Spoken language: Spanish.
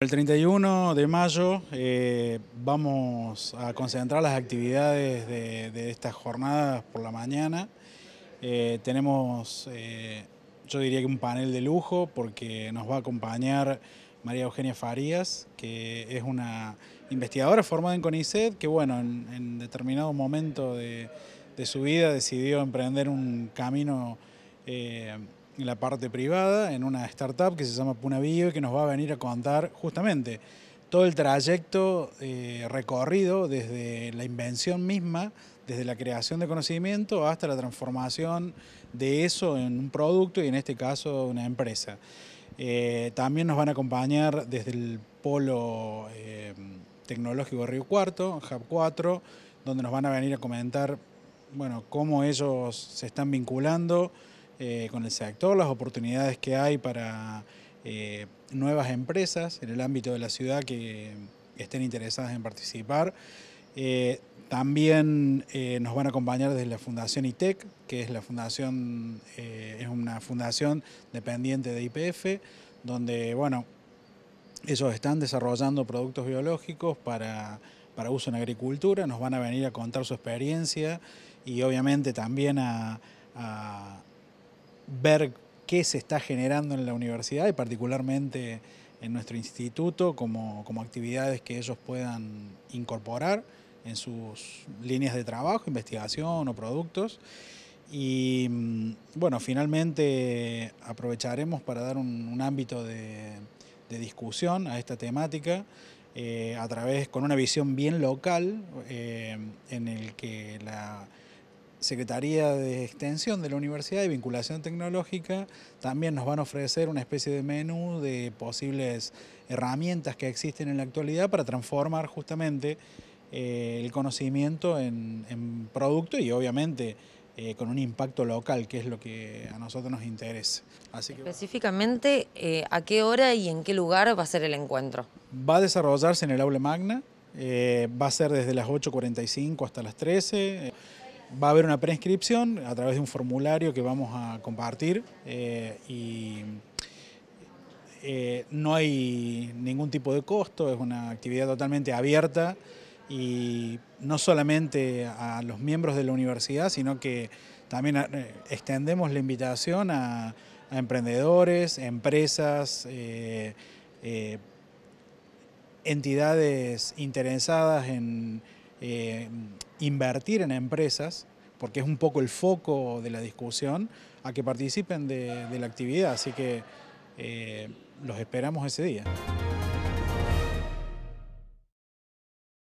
El 31 de mayo eh, vamos a concentrar las actividades de, estas jornadas por la mañana. Eh, tenemos, eh, yo diría que un panel de lujo porque nos va a acompañar María Eugenia Farías, que es una investigadora formada en CONICET, que bueno, en, determinado momento de, su vida decidió emprender un camino en la parte privada, en una startup que se llama Puna Bio, que nos va a venir a contar justamente todo el trayecto eh, recorrido desde la invención misma, desde la creación de conocimiento hasta la transformación de eso en un producto y en este caso una empresa. Eh, también nos van a acompañar desde el polo eh, tecnológico Río Cuarto, Hub 4, donde nos van a venir a comentar bueno, cómo ellos se están vinculando eh, con el sector, las oportunidades que hay para eh, nuevas empresas en el ámbito de la ciudad que estén interesadas en participar. Eh, también nos van a acompañar desde la Fundación ITEC, que es la fundación, es una fundación dependiente de IPF, donde bueno, ellos están desarrollando productos biológicos para, uso en agricultura, nos van a venir a contar su experiencia y obviamente también a ver qué se está generando en la universidad y particularmente en nuestro instituto como, actividades que ellos puedan incorporar en sus líneas de trabajo, investigación o productos. Y mm, bueno, finalmente aprovecharemos para dar un, ámbito de, de, discusión a esta temática eh, a través con una visión bien local eh, en el que la Secretaría de Extensión de la Universidad y Vinculación Tecnológica también nos van a ofrecer una especie de menú de posibles herramientas que existen en la actualidad para transformar justamente eh, el conocimiento en, producto y obviamente eh, con un impacto local, que es lo que a nosotros nos interesa. Así que, Específicamente, eh, ¿a qué hora y en qué lugar va a ser el encuentro? Va a desarrollarse en el aula magna, va a ser desde las 8.45 hasta las 13. Va a haber una preinscripción a través de un formulario que vamos a compartir eh, y eh, no hay ningún tipo de costo, es una actividad totalmente abierta y no solamente a los miembros de la universidad, sino que también eh, extendemos la invitación a, emprendedores, empresas, entidades interesadas en eh, invertir en empresas, porque es un poco el foco de la discusión, a que participen de, la actividad. Así que eh, los esperamos ese día.